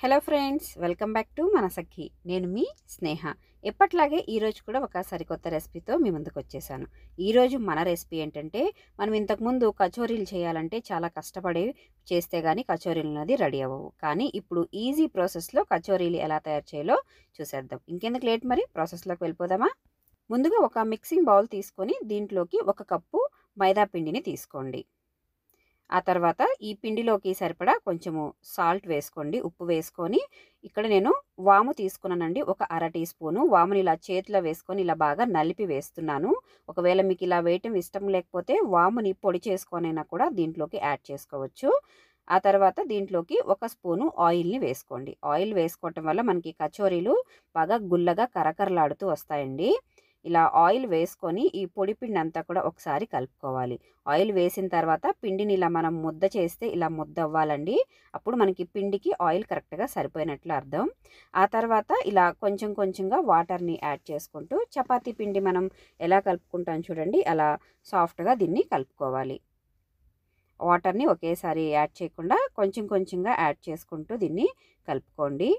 hello friends welcome back to మన సఖి నేను మీ స్నేహ ఎప్పట్లాగే ఈరోజు కూడా ఒక సరికొత్త రెసిపీతో మీ ముందుకు వచ్చేసాను ఈరోజు మన రెసిపీ ఏంటంటే మనం ఇంతకుముందు కచోరీలు చేయాలంటే చాలా కష్టపడి చేస్తే కానీ కచోరీలు అనేది రెడీ అవ్వవు కానీ ఇప్పుడు ఈజీ ప్రాసెస్లో కచోరీలు ఎలా తయారు చేయాలో చూసేద్దాం ఇంకెందుకు లేట్ మరి ప్రాసెస్లోకి వెళ్ళిపోదామా ముందుగా ఒక మిక్సింగ్ బౌల్ తీసుకొని దీంట్లోకి ఒక కప్పు మైదా పిండిని తీసుకోండి ఆ తర్వాత ఈ పిండిలోకి సరిపడా కొంచెము సాల్ట్ వేసుకోండి ఉప్పు వేసుకొని ఇక్కడ నేను వాము తీసుకున్నానండి ఒక అర టీ స్పూను వాముని ఇలా చేతిలో వేసుకొని ఇలా బాగా నలిపి వేస్తున్నాను ఒకవేళ మీకు ఇలా వేయటం ఇష్టం లేకపోతే వాముని పొడి చేసుకొనైనా కూడా దీంట్లోకి యాడ్ చేసుకోవచ్చు ఆ తర్వాత దీంట్లోకి ఒక స్పూను ఆయిల్ని వేసుకోండి ఆయిల్ వేసుకోవటం వల్ల మనకి కచోరీలు బాగా గుల్లగా కరకరలాడుతూ వస్తాయండి ఇలా ఆయిల్ వేసుకొని ఈ పొడి పిండి అంతా కూడా ఒకసారి కలుపుకోవాలి ఆయిల్ వేసిన తర్వాత పిండిని ఇలా మనం ముద్ద చేస్తే ఇలా ముద్ద అవ్వాలండి అప్పుడు మనకి పిండికి ఆయిల్ కరెక్ట్గా సరిపోయినట్లు అర్థం ఆ తర్వాత ఇలా కొంచెం కొంచెంగా వాటర్ని యాడ్ చేసుకుంటూ చపాతీ పిండి మనం ఎలా కలుపుకుంటాం చూడండి అలా సాఫ్ట్గా దీన్ని కలుపుకోవాలి వాటర్ని ఒకేసారి యాడ్ చేయకుండా కొంచెం కొంచెంగా యాడ్ చేసుకుంటూ దీన్ని కలుపుకోండి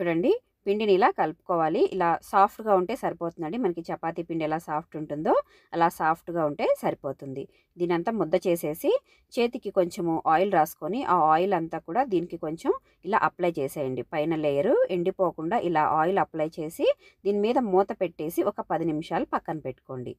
చూడండి పిండిని ఇలా కలుపుకోవాలి ఇలా సాఫ్ట్గా ఉంటే సరిపోతుందండి మనకి చపాతీ పిండి ఎలా సాఫ్ట్ ఉంటుందో అలా సాఫ్ట్గా ఉంటే సరిపోతుంది దీని అంతా ముద్ద చేసేసి చేతికి కొంచెము ఆయిల్ రాసుకొని ఆ ఆయిల్ అంతా కూడా దీనికి కొంచెం ఇలా అప్లై చేసేయండి పైన లేయరు ఎండిపోకుండా ఇలా ఆయిల్ అప్లై చేసి దీని మీద మూత పెట్టేసి ఒక పది నిమిషాలు పక్కన పెట్టుకోండి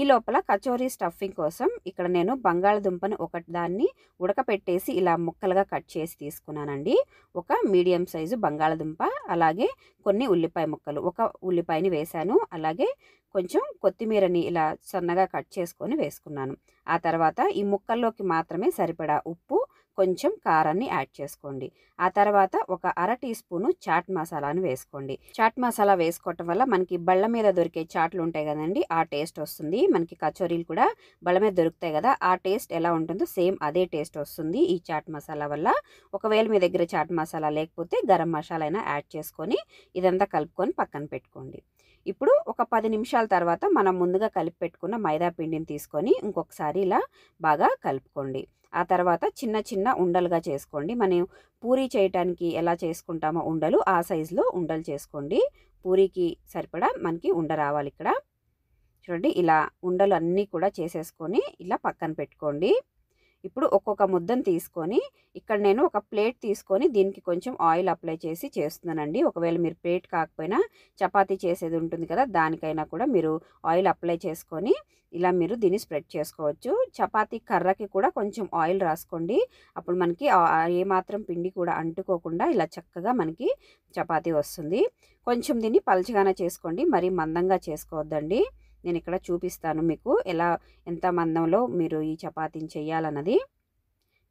ఈ లోపల కచోరీ స్టఫింగ్ కోసం ఇక్కడ నేను బంగాళదుంపని ఒకటి దాన్ని ఉడకపెట్టేసి ఇలా ముక్కలుగా కట్ చేసి తీసుకున్నానండి ఒక మీడియం సైజు బంగాళదుంప అలాగే కొన్ని ఉల్లిపాయ ముక్కలు ఒక ఉల్లిపాయని వేశాను అలాగే కొంచెం కొత్తిమీరని ఇలా సన్నగా కట్ చేసుకొని వేసుకున్నాను ఆ తర్వాత ఈ ముక్కల్లోకి మాత్రమే సరిపడా ఉప్పు కొంచెం కారాన్ని యాడ్ చేసుకోండి ఆ తర్వాత ఒక అర టీ స్పూను చాట్ మసాలాను వేసుకోండి చాట్ మసాలా వేసుకోవటం వల్ల మనకి బళ్ళ మీద దొరికే చాట్లు ఉంటాయి కదండి ఆ టేస్ట్ వస్తుంది మనకి కచోరీలు కూడా బళ్ళ మీద దొరుకుతాయి కదా ఆ టేస్ట్ ఎలా ఉంటుందో సేమ్ అదే టేస్ట్ వస్తుంది ఈ చాట్ మసాలా వల్ల ఒకవేళ మీ దగ్గర చాట్ మసాలా లేకపోతే గరం మసాలా అయినా యాడ్ చేసుకొని ఇదంతా కలుపుకొని పక్కన పెట్టుకోండి ఇప్పుడు ఒక పది నిమిషాల తర్వాత మనం ముందుగా కలిపి పెట్టుకున్న మైదా పిండిని తీసుకొని ఇంకొకసారి ఇలా బాగా కలుపుకోండి ఆ తర్వాత చిన్న చిన్న ఉండలుగా చేసుకోండి మనం పూరీ చేయటానికి ఎలా చేసుకుంటామో ఉండలు ఆ సైజులో ఉండలు చేసుకోండి పూరీకి సరిపడా మనకి ఉండ రావాలి ఇక్కడ చూడండి ఇలా ఉండలు అన్నీ కూడా చేసేసుకొని ఇలా పక్కన పెట్టుకోండి ఇప్పుడు ఒక్కొక్క ముద్దను తీసుకొని ఇక్కడ నేను ఒక ప్లేట్ తీసుకొని దీనికి కొంచెం ఆయిల్ అప్లై చేసి చేస్తున్నానండి ఒకవేళ మీరు ప్లేట్ కాకపోయినా చపాతీ చేసేది ఉంటుంది కదా దానికైనా కూడా మీరు ఆయిల్ అప్లై చేసుకొని ఇలా మీరు దీన్ని స్ప్రెడ్ చేసుకోవచ్చు చపాతీ కర్రకి కూడా కొంచెం ఆయిల్ రాసుకోండి అప్పుడు మనకి ఏమాత్రం పిండి కూడా అంటుకోకుండా ఇలా చక్కగా మనకి చపాతీ వస్తుంది కొంచెం దీన్ని పలచగానే చేసుకోండి మరీ మందంగా చేసుకోవద్దండి నేను ఇక్కడ చూపిస్తాను మీకు ఎలా ఎంత మందంలో మీరు ఈ చపాతీని చేయాలన్నది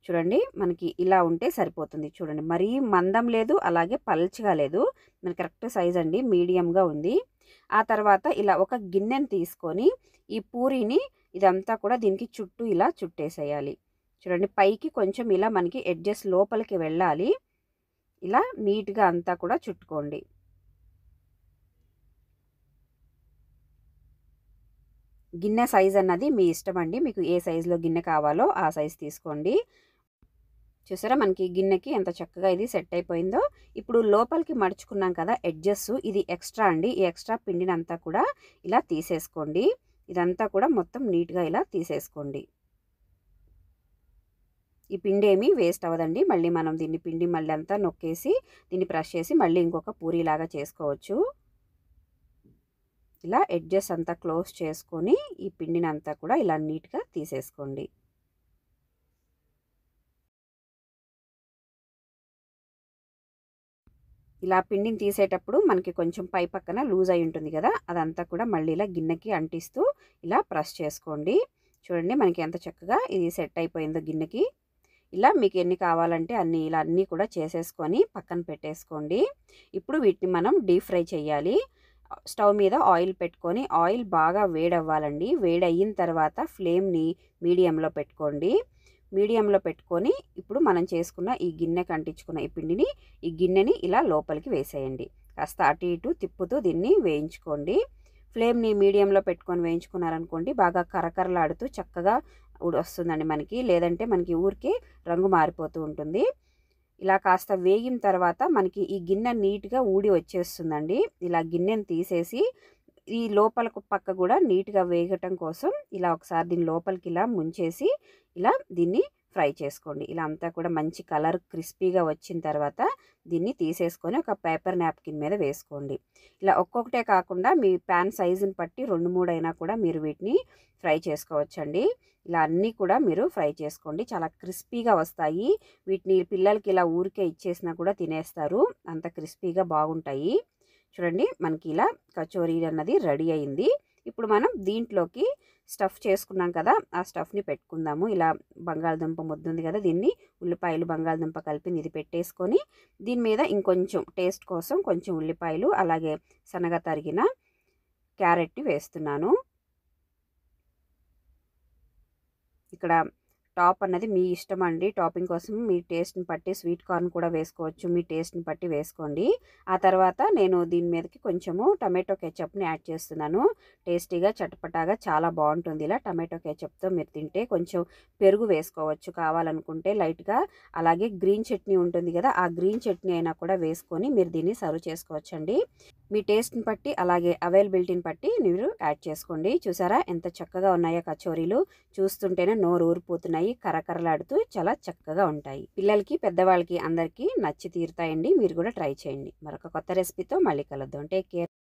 చూడండి మనకి ఇలా ఉంటే సరిపోతుంది చూడండి మరీ మందం లేదు అలాగే పల్చగా లేదు మన కరెక్ట్ సైజ్ అండి మీడియంగా ఉంది ఆ తర్వాత ఇలా ఒక గిన్నెను తీసుకొని ఈ పూరీని ఇదంతా కూడా దీనికి చుట్టూ ఇలా చుట్టేసేయాలి చూడండి పైకి కొంచెం ఇలా మనకి ఎడ్జెస్ లోపలికి వెళ్ళాలి ఇలా నీట్గా అంతా కూడా చుట్టుకోండి గిన్నె సైజ్ అన్నది మీ ఇష్టం అండి మీకు ఏ సైజులో గిన్నె కావాలో ఆ సైజ్ తీసుకోండి చూసారా మనకి గిన్నెకి ఎంత చక్కగా ఇది సెట్ అయిపోయిందో ఇప్పుడు లోపలికి మడుచుకున్నాం కదా ఎడ్జెస్ ఇది ఎక్స్ట్రా అండి ఈ ఎక్స్ట్రా పిండినంతా కూడా ఇలా తీసేసుకోండి ఇదంతా కూడా మొత్తం నీట్గా ఇలా తీసేసుకోండి ఈ పిండి ఏమి వేస్ట్ అవ్వదండి మళ్ళీ మనం దీన్ని పిండి మళ్ళీ అంతా నొక్కేసి దీన్ని ప్రెష్ చేసి మళ్ళీ ఇంకొక పూరిలాగా చేసుకోవచ్చు ఇలా ఎడ్జెస్ అంతా క్లోజ్ చేసుకొని ఈ పిండిని అంతా కూడా ఇలా నీట్గా తీసేసుకోండి ఇలా పిండిని తీసేటప్పుడు మనకి కొంచెం పై పక్కన లూజ్ అయి ఉంటుంది కదా అదంతా కూడా మళ్ళీ ఇలా గిన్నెకి అంటిస్తూ ఇలా ప్రెస్ చేసుకోండి చూడండి మనకి ఎంత చక్కగా ఇది సెట్ అయిపోయిందో గిన్నెకి ఇలా మీకు ఎన్ని కావాలంటే అన్ని ఇలా అన్నీ కూడా చేసేసుకొని పక్కన పెట్టేసుకోండి ఇప్పుడు వీటిని మనం డీప్ ఫ్రై చేయాలి స్టవ్ మీద ఆయిల్ పెట్టుకొని ఆయిల్ బాగా వేడవ్వాలండి వేడయిన తర్వాత ఫ్లేమ్ని మీడియంలో పెట్టుకోండి మీడియంలో పెట్టుకొని ఇప్పుడు మనం చేసుకున్న ఈ గిన్నె కంటించుకున్న ఈ పిండిని ఈ గిన్నెని ఇలా లోపలికి వేసేయండి కాస్త అటు ఇటు తిప్పుతూ దీన్ని వేయించుకోండి ఫ్లేమ్ని మీడియంలో పెట్టుకొని వేయించుకున్నారనుకోండి బాగా కరకరలాడుతూ చక్కగా వస్తుందండి మనకి లేదంటే మనకి ఊరికే రంగు మారిపోతూ ఉంటుంది ఇలా కాస్త వేగిన తర్వాత మనకి ఈ గిన్నె నీట్గా ఊడి వచ్చేస్తుందండి ఇలా గిన్నెను తీసేసి ఈ లోపల పక్క కూడా నీట్గా వేగటం కోసం ఇలా ఒకసారి దీని లోపలికి ఇలా ముంచేసి ఇలా దీన్ని ఫ్రై చేసుకోండి ఇలా అంతా కూడా మంచి కలర్ క్రిస్పీగా వచ్చిన తర్వాత దీన్ని తీసేసుకొని ఒక పేపర్ న్యాప్కిన్ మీద వేసుకోండి ఇలా ఒక్కొక్కటే కాకుండా మీ ప్యాన్ సైజుని బట్టి రెండు మూడు అయినా కూడా మీరు వీటిని ఫ్రై చేసుకోవచ్చండి ఇలా అన్నీ కూడా మీరు ఫ్రై చేసుకోండి చాలా క్రిస్పీగా వస్తాయి వీటిని పిల్లలకి ఇలా ఊరికే ఇచ్చేసినా కూడా తినేస్తారు అంత క్రిస్పీగా బాగుంటాయి చూడండి మనకి ఇలా కచోరీ అన్నది రెడీ అయింది ఇప్పుడు మనం దీంట్లోకి స్టఫ్ చేసుకున్నాం కదా ఆ స్టఫ్ని పెట్టుకుందాము ఇలా బంగాళదుంప ముద్దు ఉంది కదా దీన్ని ఉల్లిపాయలు బంగాళదుంప కలిపి ఇది పెట్టేసుకొని దీని మీద ఇంకొంచెం టేస్ట్ కోసం కొంచెం ఉల్లిపాయలు అలాగే సన్నగా తరిగిన క్యారెట్ని వేస్తున్నాను ఇక్కడ టాప్ అన్నది మీ ఇష్టం అండి టాపింగ్ కోసం మీ టేస్ట్ని బట్టి స్వీట్ కార్న్ కూడా వేసుకోవచ్చు మీ టేస్ట్ని బట్టి వేసుకోండి ఆ తర్వాత నేను దీని మీదకి కొంచెము టమాటో కెచప్ని యాడ్ చేస్తున్నాను టేస్టీగా చటపటాగా చాలా బాగుంటుంది ఇలా టమాటో కెచప్తో మీరు తింటే కొంచెం పెరుగు వేసుకోవచ్చు కావాలనుకుంటే లైట్గా అలాగే గ్రీన్ చట్నీ ఉంటుంది కదా ఆ గ్రీన్ చట్నీ అయినా కూడా వేసుకొని మీరు దీన్ని సర్వ్ చేసుకోవచ్చండి మీ టేస్ట్ని బట్టి అలాగే అవైలబిలిటీని బట్టి మీరు యాడ్ చేసుకోండి చూసారా ఎంత చక్కగా ఉన్నాయో కచోరీలు చూస్తుంటేనే నోరు ఊరిపోతున్నాయి కరకరలాడుతూ చాలా చక్కగా ఉంటాయి పిల్లలకి పెద్దవాళ్ళకి అందరికీ నచ్చి తీరుతాయండి మీరు కూడా ట్రై చేయండి మరొక కొత్త రెసిపీతో మళ్ళీ కలుద్దాం టేక్ కేర్